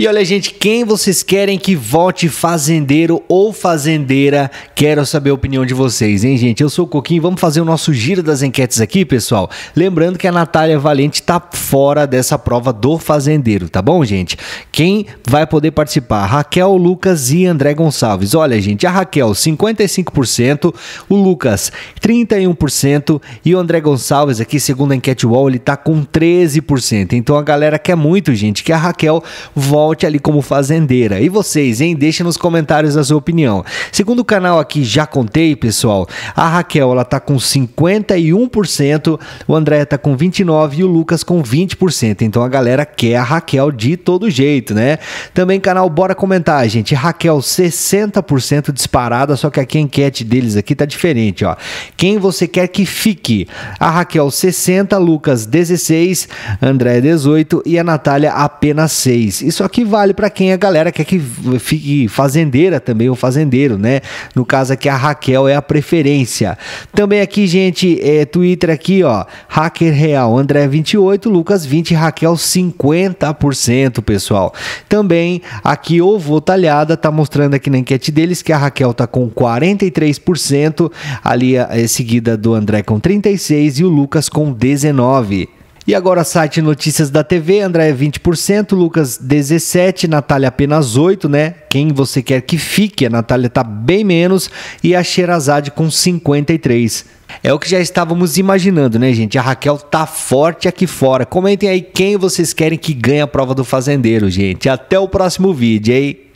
E olha, gente, quem vocês querem que volte fazendeiro ou fazendeira? Quero saber a opinião de vocês, hein, gente? Eu sou o Coquinho, vamos fazer o nosso giro das enquetes aqui, pessoal. Lembrando que a Natália Valente tá fora dessa prova do fazendeiro, tá bom, gente? Quem vai poder participar? Raquel, Lucas e André Gonçalves. Olha, gente, a Raquel 55%, o Lucas 31% e o André Gonçalves aqui, segundo a enquete wall, ele tá com 13%. Então a galera quer muito, gente, que a Raquel volte malte ali como fazendeira. E vocês, hein? Deixa nos comentários a sua opinião. Segundo o canal aqui, já contei, pessoal, a Raquel ela tá com 51%, o André tá com 29% e o Lucas com 20%. Então a galera quer a Raquel de todo jeito, né? Também canal Bora Comentar, gente. Raquel 60% disparada, só que aqui a enquete deles aqui tá diferente, ó. Quem você quer que fique? A Raquel 60, Lucas 16, André 18 e a Natália apenas 6. Isso aqui que vale para quem a galera quer que fique fazendeira também, ou fazendeiro, né? No caso aqui, a Raquel é a preferência. Também aqui, gente, é, Twitter aqui, ó, Hacker Real, André 28, Lucas 20, Raquel 50%, pessoal. Também aqui, Ovo Talhada, tá mostrando aqui na enquete deles que a Raquel tá com 43%, ali é, seguida do André com 36% e o Lucas com 19%. E agora site Notícias da TV, André 20%, Lucas 17, Natália apenas 8, né? Quem você quer que fique, a Natália tá bem menos e a Xerazade com 53. É o que já estávamos imaginando, né, gente? A Raquel tá forte aqui fora. Comentem aí quem vocês querem que ganhe a prova do fazendeiro, gente. Até o próximo vídeo, hein?